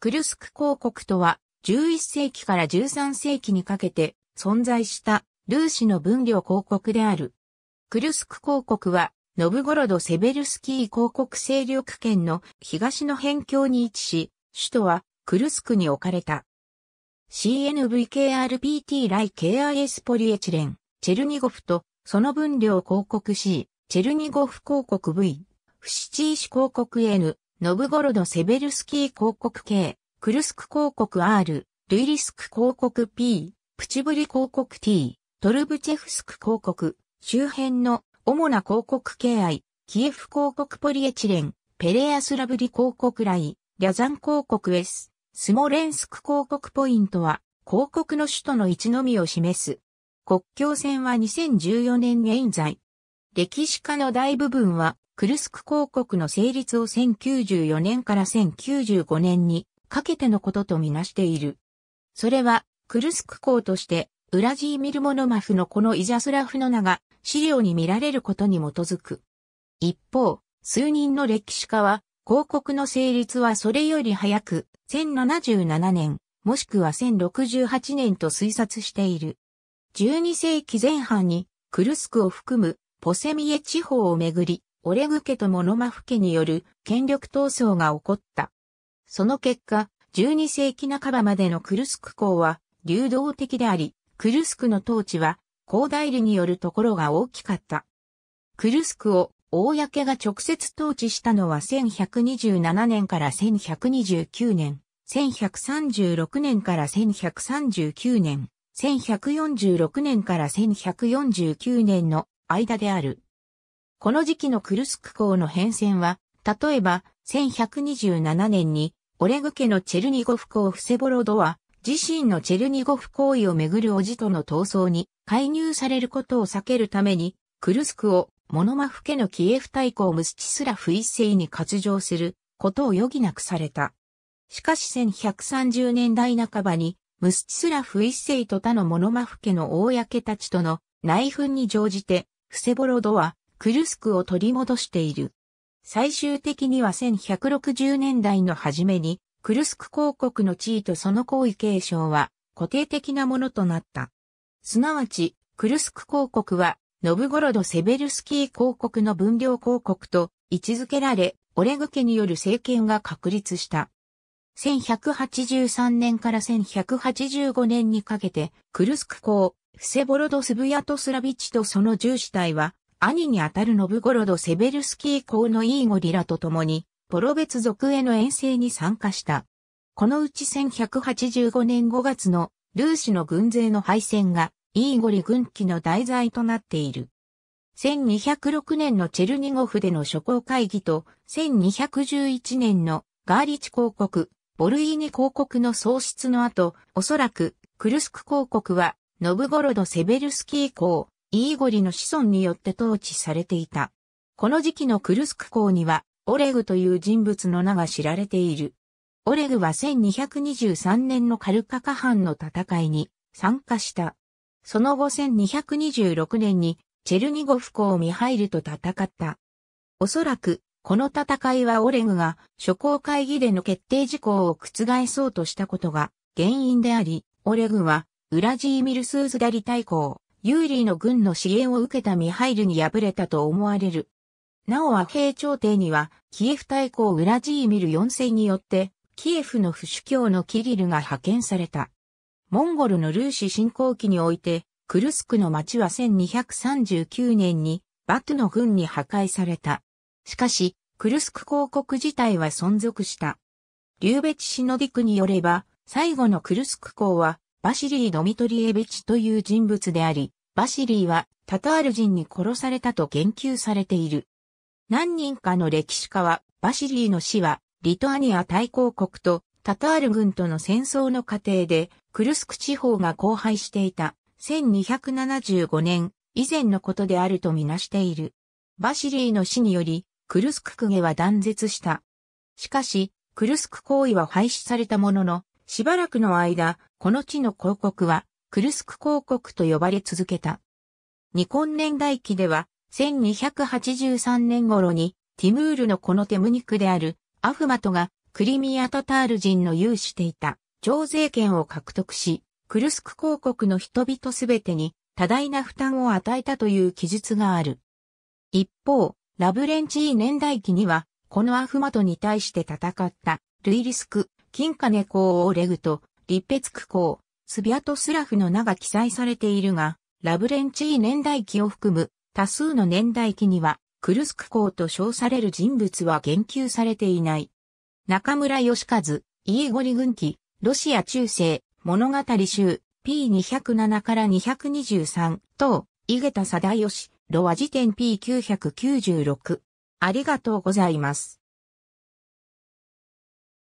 クルスク公国とは、11世紀から13世紀にかけて存在したルーシの分領公国である。クルスク公国は、ノブゴロド・セベルスキー公国勢力圏の東の辺境に位置し、首都はクルスクに置かれた。CNVKRPT 来 KIS ポリエチレン、チェルニゴフと、その分量公国 C、チェルニゴフ公国 V、フシチーシ公国 N、ノブゴロド・セベルスキー広告系、クルスク広告 R、ルイリスク広告 P、プチブリ広告 T、トルブチェフスク広告、周辺の主な広告系 I、キエフ広告ポリエチレン、ペレアスラブリ広告来、リャザン広告 S、スモレンスク広告ポイントは、広告の首都の位置のみを示す。国境線は2014年現在。歴史家の大部分はクルスク公国の成立を1094年から1095年にかけてのこととみなしている。それは、クルスク公として、ウラジーミルモノマフのこのイジャスラフの名が資料に見られることに基づく。一方、数人の歴史家は、公国の成立はそれより早く、1077年、もしくは1068年と推察している。12世紀前半に、クルスクを含むポセミエ地方をめぐり、オレグ家とモノマフ家による権力闘争が起こった。その結果、12世紀半ばまでのクルスク港は流動的であり、クルスクの統治は広大理によるところが大きかった。クルスクを公が直接統治したのは1127年から1129年、1136年から1139年、1146年から1149年の間である。この時期のクルスク港の変遷は、例えば、1127年に、オレグ家のチェルニゴフ公フセボロドは、自身のチェルニゴフ行為をめぐる叔父との闘争に介入されることを避けるために、クルスクをモノマフ家のキエフ大公ムスチスラフ一世に割譲することを余儀なくされた。しかし1130年代半ばに、ムスチスラフ一世と他のモノマフ家の公たちとの内紛に乗じて、フセボロドはクルスクを取り戻している。最終的には1160年代の初めに、クルスク公国の地位とその行為継承は固定的なものとなった。すなわち、クルスク公国は、ノブゴロド・セベルスキー公国の分領公国と位置づけられ、オレグ家による政権が確立した。1183年から1185年にかけて、クルスク公、フセボロド・スブヤトスラビチとその重視体は、兄にあたるノブゴロド・セベルスキー公のイーゴリラと共に、ポロベツ族への遠征に参加した。このうち1185年5月のルーシの軍勢の敗戦が、イーゴリ軍旗の題材となっている。1206年のチェルニゴフでの諸公会議と、1211年のガーリチ公国、ボルイーニ公国の喪失の後、おそらく、クルスク公国は、ノブゴロド・セベルスキー公、イーゴリの子孫によって統治されていた。この時期のクルスク港には、オレグという人物の名が知られている。オレグは1223年のカルカカ藩の戦いに参加した。その後1226年にチェルニゴフ港ミハイルと戦った。おそらく、この戦いはオレグが諸公会議での決定事項を覆そうとしたことが原因であり、オレグはウラジーミルスーズダリ大公、ユーリーの軍の支援を受けたミハイルに敗れたと思われる。なお和平朝廷には、キエフ大公ウラジーミル4世によって、キエフの不主教のキリルが派遣された。モンゴルのルーシ侵攻期において、クルスクの町は1239年に、バトゥの軍に破壊された。しかし、クルスク公国自体は存続した。リューベチシノディクによれば、最後のクルスク公は、バシリー・ドミトリエビチという人物であり、バシリーはタタール人に殺されたと言及されている。何人かの歴史家は、バシリーの死は、リトアニア大公国とタタール軍との戦争の過程で、クルスク地方が荒廃していた1275年以前のことであるとみなしている。バシリーの死により、クルスク区下は断絶した。しかし、クルスク行為は廃止されたものの、しばらくの間、この地の広告は、クルスク広告と呼ばれ続けた。ニコン年代記では、1283年頃に、ティムールのこのテムニクである、アフマトが、クリミア・タタール人の有していた、徴税権を獲得し、クルスク広告の人々すべてに、多大な負担を与えたという記述がある。一方、ラブレンチー年代記には、このアフマトに対して戦った、ルイリスク、金金公オーレグと、立ッ区公、スビアトスラフの名が記載されているが、ラブレンチー年代記を含む多数の年代記には、クルスク公と称される人物は言及されていない。中村義和、イーゴリ軍記、ロシア中世、物語集、P207 から223、等、井桁貞義、ロア辞典 P996。ありがとうございます。